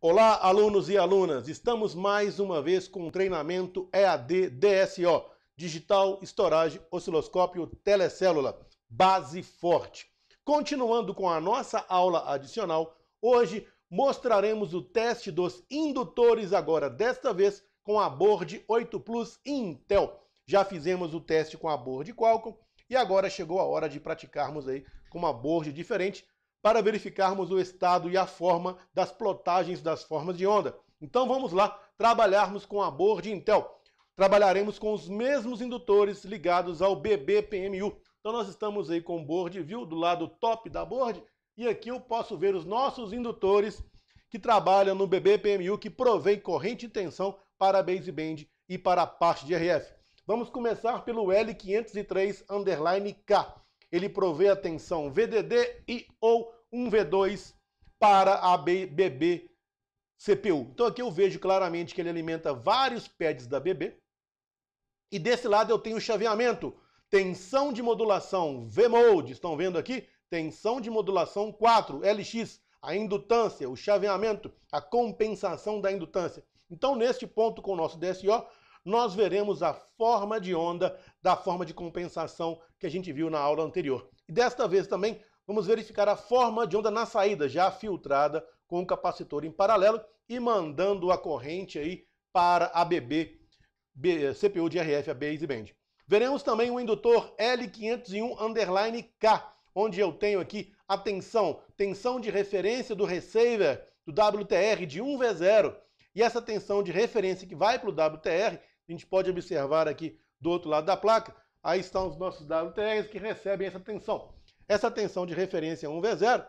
Olá, alunos e alunas! Estamos mais uma vez com o treinamento EAD DSO, Digital Storage Osciloscópio Telecélula, Base Forte. Continuando com a nossa aula adicional, hoje mostraremos o teste dos indutores agora, desta vez com a board 8 Plus Intel. Já fizemos o teste com a board Qualcomm e agora chegou a hora de praticarmos aí com uma board diferente para verificarmos o estado e a forma das plotagens das formas de onda. Então vamos lá trabalharmos com a board Intel. Trabalharemos com os mesmos indutores ligados ao BBPMU. Então nós estamos aí com o board view do lado top da board e aqui eu posso ver os nossos indutores que trabalham no BBPMU que provém corrente e tensão para a baseband e para a parte de RF. Vamos começar pelo L503-K ele provê a tensão VDD e ou um v 2 para a BB CPU. Então aqui eu vejo claramente que ele alimenta vários pads da BB. E desse lado eu tenho o chaveamento, tensão de modulação V-mode, estão vendo aqui? Tensão de modulação 4, LX, a indutância, o chaveamento, a compensação da indutância. Então neste ponto com o nosso DSO, nós veremos a forma de onda da forma de compensação que a gente viu na aula anterior. E desta vez também vamos verificar a forma de onda na saída, já filtrada com o capacitor em paralelo e mandando a corrente aí para a BB, B, CPU de RF, a baseband. Veremos também o indutor L501-K, onde eu tenho aqui a tensão, tensão de referência do receiver do WTR de 1V0, e essa tensão de referência que vai para o WTR a gente pode observar aqui do outro lado da placa, aí estão os nossos WTRs que recebem essa tensão. Essa tensão de referência 1V0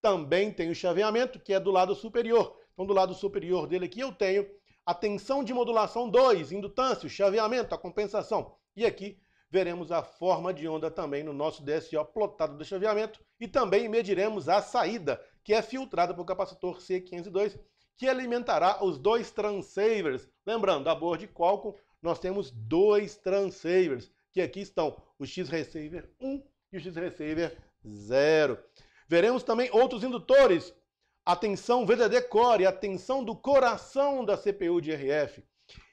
também tem o chaveamento, que é do lado superior. Então, do lado superior dele aqui eu tenho a tensão de modulação 2, indutância, o chaveamento, a compensação. E aqui veremos a forma de onda também no nosso DSO plotado do chaveamento e também mediremos a saída, que é filtrada pelo capacitor C502, que alimentará os dois transceivers. Lembrando, a borra de Qualcomm nós temos dois transceivers, que aqui estão o X-Receiver 1 e o X-Receiver 0. Veremos também outros indutores. Atenção, VDD decore, a tensão do coração da CPU de RF.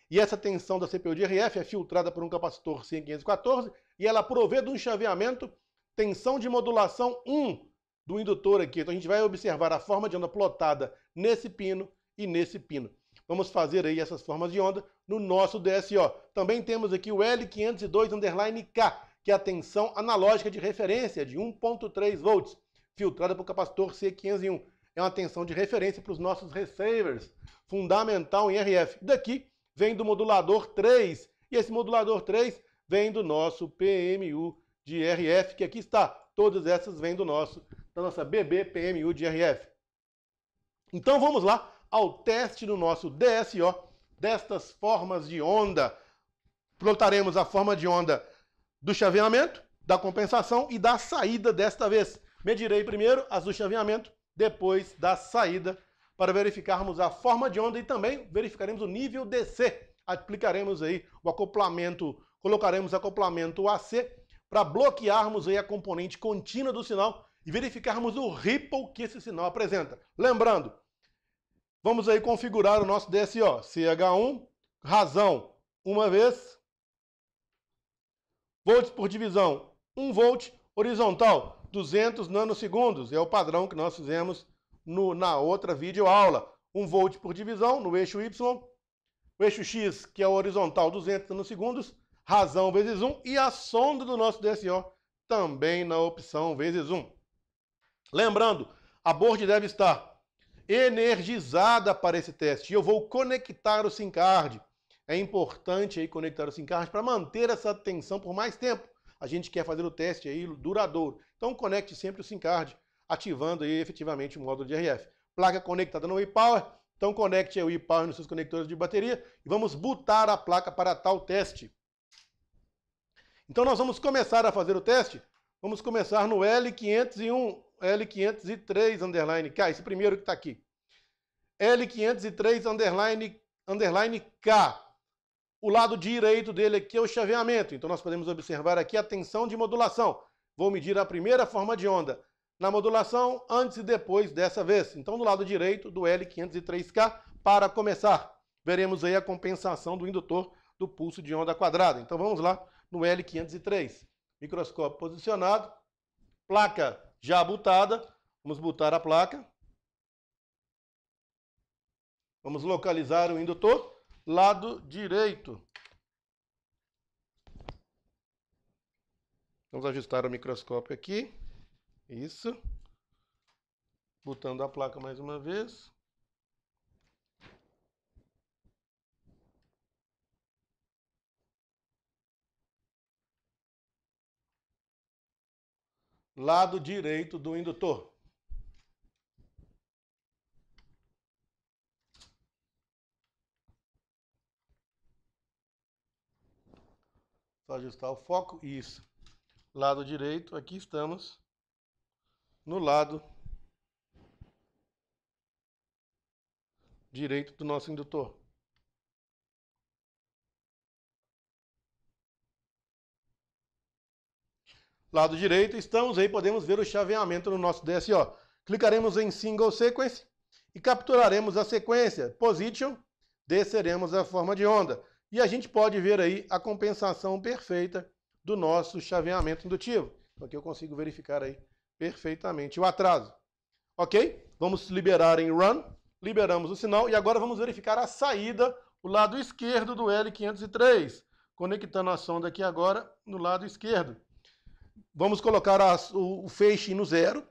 E essa tensão da CPU de RF é filtrada por um capacitor 514 e ela provê de um chaveamento tensão de modulação 1 do indutor aqui. Então a gente vai observar a forma de onda plotada nesse pino e nesse pino. Vamos fazer aí essas formas de onda no nosso DSO. Também temos aqui o L502-K, que é a tensão analógica de referência de 1.3 volts, filtrada pelo capacitor C501. É uma tensão de referência para os nossos receivers, fundamental em RF. Daqui vem do modulador 3, e esse modulador 3 vem do nosso PMU de RF, que aqui está. Todas essas vêm do nosso, da nossa BB PMU de RF. Então vamos lá ao teste do nosso DSO destas formas de onda. Plotaremos a forma de onda do chaveamento, da compensação e da saída desta vez. Medirei primeiro as do chaveamento, depois da saída, para verificarmos a forma de onda e também verificaremos o nível DC. Aplicaremos aí o acoplamento, colocaremos acoplamento AC para bloquearmos aí a componente contínua do sinal e verificarmos o ripple que esse sinal apresenta. Lembrando, Vamos aí configurar o nosso DSO. CH1, razão, uma vez. Volts por divisão, 1 volt. Horizontal, 200 nanosegundos. É o padrão que nós fizemos no, na outra videoaula. 1 volt por divisão no eixo Y. O eixo X, que é o horizontal, 200 nanosegundos. Razão vezes 1. E a sonda do nosso DSO também na opção vezes 1. Lembrando, a board deve estar energizada para esse teste. E eu vou conectar o SIM card. É importante aí conectar o SIM card para manter essa tensão por mais tempo. A gente quer fazer o teste aí duradouro. Então conecte sempre o SIM card, ativando aí efetivamente o módulo de RF. Placa conectada no e-Power. Então conecte o e-Power nos seus conectores de bateria e vamos botar a placa para tal teste. Então nós vamos começar a fazer o teste. Vamos começar no L501 L503 underline K, esse primeiro que está aqui. L503 underline, underline K. O lado direito dele aqui é o chaveamento, então nós podemos observar aqui a tensão de modulação. Vou medir a primeira forma de onda na modulação antes e depois dessa vez. Então, do lado direito do L503K, para começar, veremos aí a compensação do indutor do pulso de onda quadrada. Então, vamos lá no L503. Microscópio posicionado, placa já botada. vamos botar a placa. Vamos localizar o indutor lado direito. Vamos ajustar o microscópio aqui. Isso. Botando a placa mais uma vez. Lado direito do indutor. Só então, ajustar tá o foco. Isso. Lado direito, aqui estamos. No lado direito do nosso indutor. Lado direito, estamos aí, podemos ver o chaveamento no nosso DSO. Clicaremos em Single Sequence e capturaremos a sequência. Position, desceremos a forma de onda. E a gente pode ver aí a compensação perfeita do nosso chaveamento indutivo. Então, aqui eu consigo verificar aí perfeitamente o atraso. Ok? Vamos liberar em run, liberamos o sinal e agora vamos verificar a saída, o lado esquerdo do L503, conectando a sonda aqui agora no lado esquerdo. Vamos colocar o, o feixe no zero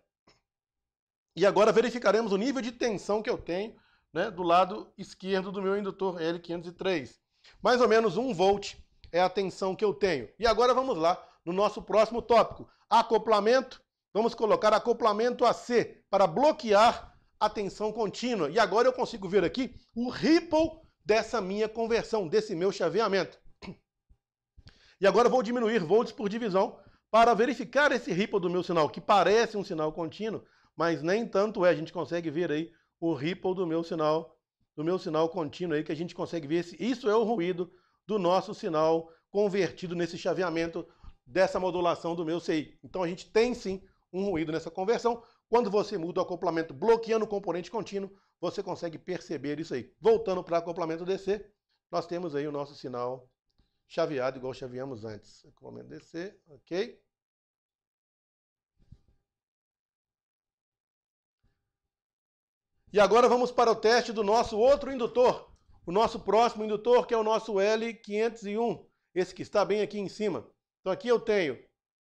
e agora verificaremos o nível de tensão que eu tenho né, do lado esquerdo do meu indutor L503. Mais ou menos 1 volt é a tensão que eu tenho. E agora vamos lá no nosso próximo tópico. Acoplamento. Vamos colocar acoplamento AC para bloquear a tensão contínua. E agora eu consigo ver aqui o ripple dessa minha conversão, desse meu chaveamento. E agora eu vou diminuir volts por divisão para verificar esse ripple do meu sinal, que parece um sinal contínuo, mas nem tanto é. A gente consegue ver aí o ripple do meu sinal do meu sinal contínuo aí, que a gente consegue ver se isso é o ruído do nosso sinal convertido nesse chaveamento dessa modulação do meu CI. Então a gente tem sim um ruído nessa conversão. Quando você muda o acoplamento bloqueando o componente contínuo, você consegue perceber isso aí. Voltando para acoplamento DC, nós temos aí o nosso sinal chaveado igual chaveamos antes. Acoplamento DC, ok? E agora vamos para o teste do nosso outro indutor. O nosso próximo indutor, que é o nosso L501. Esse que está bem aqui em cima. Então aqui eu tenho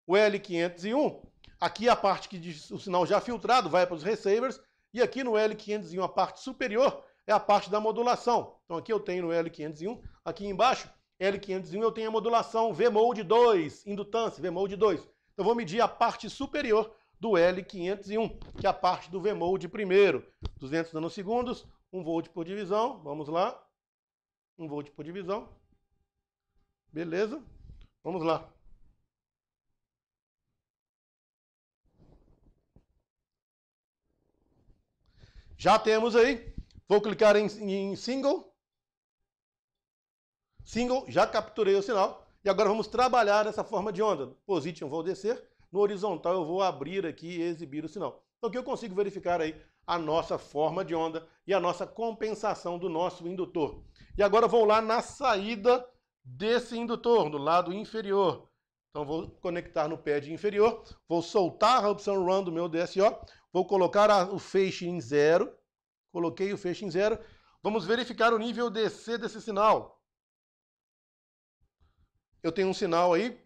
o L501. Aqui a parte que diz o sinal já filtrado vai para os receivers. E aqui no L501, a parte superior, é a parte da modulação. Então aqui eu tenho no L501, aqui embaixo, L501 eu tenho a modulação V-mode 2, indutância V-mode 2. Então eu vou medir a parte superior do L501, que é a parte do Vmol de primeiro. 200 nanosegundos, 1 volt por divisão, vamos lá. 1 volt por divisão. Beleza? Vamos lá. Já temos aí. Vou clicar em, em single. Single, já capturei o sinal. E agora vamos trabalhar essa forma de onda. Position, vou descer. No horizontal eu vou abrir aqui e exibir o sinal. Então aqui eu consigo verificar aí a nossa forma de onda e a nossa compensação do nosso indutor. E agora eu vou lá na saída desse indutor, no lado inferior. Então vou conectar no pad inferior, vou soltar a opção Run do meu DSO, vou colocar a, o feixe em zero, coloquei o feixe em zero, vamos verificar o nível DC desse sinal. Eu tenho um sinal aí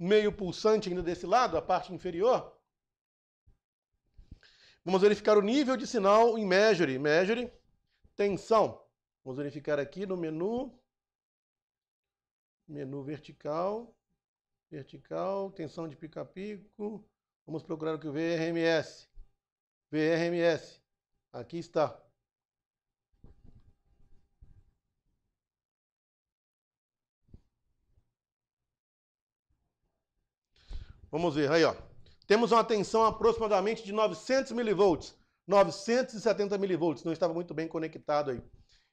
meio pulsante ainda desse lado, a parte inferior. Vamos verificar o nível de sinal em measure. Measure, tensão. Vamos verificar aqui no menu. Menu vertical. Vertical, tensão de pica-pico. Vamos procurar o que o VRMS. VRMS. Aqui está. Vamos ver, aí ó. Temos uma tensão aproximadamente de 900 milivolts. 970 milivolts, não estava muito bem conectado aí.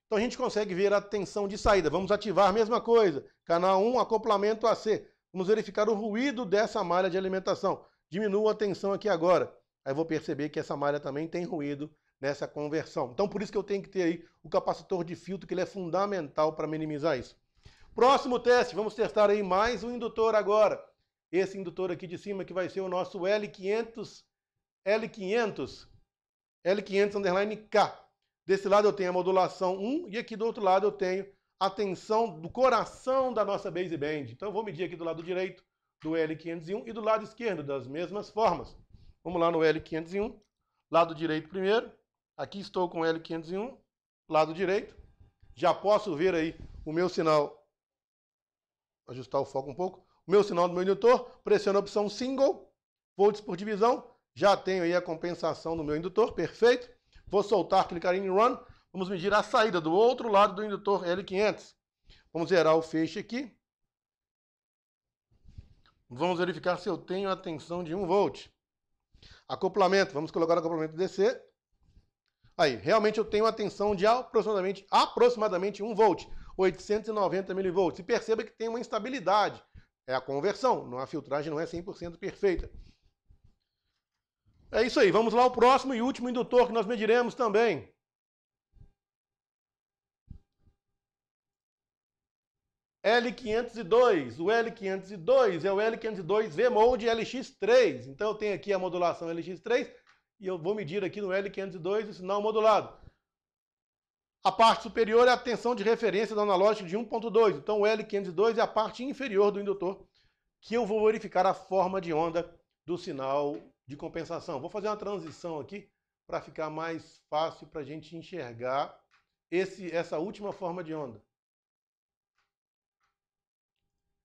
Então a gente consegue ver a tensão de saída. Vamos ativar a mesma coisa. Canal 1, acoplamento AC. Vamos verificar o ruído dessa malha de alimentação. Diminuo a tensão aqui agora. Aí vou perceber que essa malha também tem ruído nessa conversão. Então por isso que eu tenho que ter aí o capacitor de filtro, que ele é fundamental para minimizar isso. Próximo teste, vamos testar aí mais um indutor agora esse indutor aqui de cima que vai ser o nosso L500, L500, L500 underline K. Desse lado eu tenho a modulação 1 e aqui do outro lado eu tenho a tensão do coração da nossa baseband. Então eu vou medir aqui do lado direito do L501 e do lado esquerdo, das mesmas formas. Vamos lá no L501, lado direito primeiro. Aqui estou com o L501, lado direito. Já posso ver aí o meu sinal, ajustar o foco um pouco, meu sinal do meu indutor, pressiono a opção single, volts por divisão, já tenho aí a compensação do meu indutor, perfeito. Vou soltar, clicar em Run, vamos medir a saída do outro lado do indutor L500. Vamos zerar o feixe aqui. Vamos verificar se eu tenho a tensão de 1 volt. Acoplamento, vamos colocar o acoplamento DC. Aí, realmente eu tenho a tensão de aproximadamente, aproximadamente 1 volt, 890 mV. E perceba que tem uma instabilidade. É a conversão, a filtragem não é 100% perfeita. É isso aí, vamos lá, ao próximo e último indutor que nós mediremos também. L502, o L502 é o L502V mode LX3. Então eu tenho aqui a modulação LX3 e eu vou medir aqui no L502 o sinal modulado. A parte superior é a tensão de referência do analógico de 1.2. Então o L502 é a parte inferior do indutor, que eu vou verificar a forma de onda do sinal de compensação. Vou fazer uma transição aqui para ficar mais fácil para a gente enxergar esse, essa última forma de onda.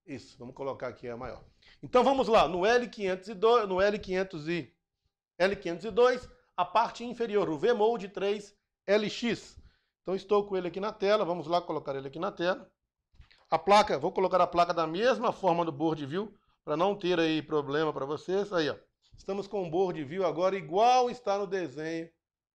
Isso, vamos colocar aqui a maior. Então vamos lá, no L502, no L500 e L502, a parte inferior, o V-mode 3 LX. Então estou com ele aqui na tela, vamos lá colocar ele aqui na tela. A placa, vou colocar a placa da mesma forma do board view, para não ter aí problema para vocês. Aí, ó. Estamos com o board view agora igual está no desenho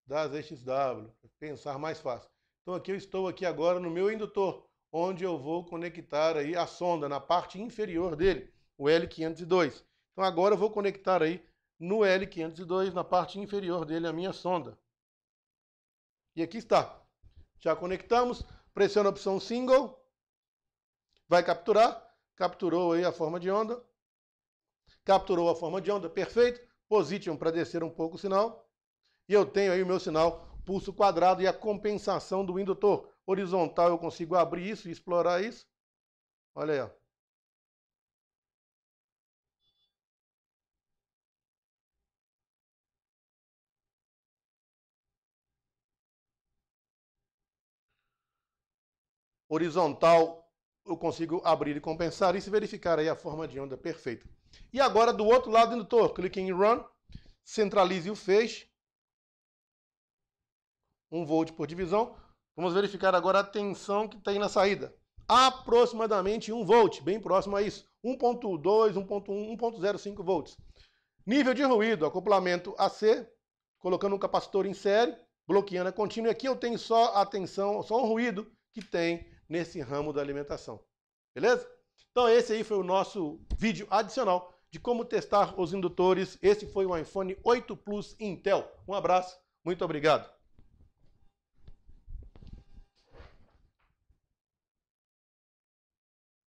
das XW, pensar mais fácil. Então aqui eu estou aqui agora no meu indutor, onde eu vou conectar aí a sonda na parte inferior dele, o L502. Então agora eu vou conectar aí no L502, na parte inferior dele, a minha sonda. E aqui está. Já conectamos, pressiona a opção single, vai capturar, capturou aí a forma de onda, capturou a forma de onda, perfeito, position para descer um pouco o sinal, e eu tenho aí o meu sinal pulso quadrado e a compensação do indutor horizontal, eu consigo abrir isso e explorar isso, olha aí, ó. horizontal, eu consigo abrir e compensar isso e verificar aí a forma de onda perfeita. E agora do outro lado do indutor, clique em Run, centralize o feixe, 1 volt por divisão. Vamos verificar agora a tensão que tem na saída. Aproximadamente 1 volt, bem próximo a isso. 1.2, 1.1, 1.05 volts. Nível de ruído, acoplamento AC, colocando um capacitor em série, bloqueando a contínua. E aqui eu tenho só a tensão, só o ruído que tem nesse ramo da alimentação. Beleza? Então esse aí foi o nosso vídeo adicional de como testar os indutores. Esse foi o iPhone 8 Plus Intel. Um abraço, muito obrigado.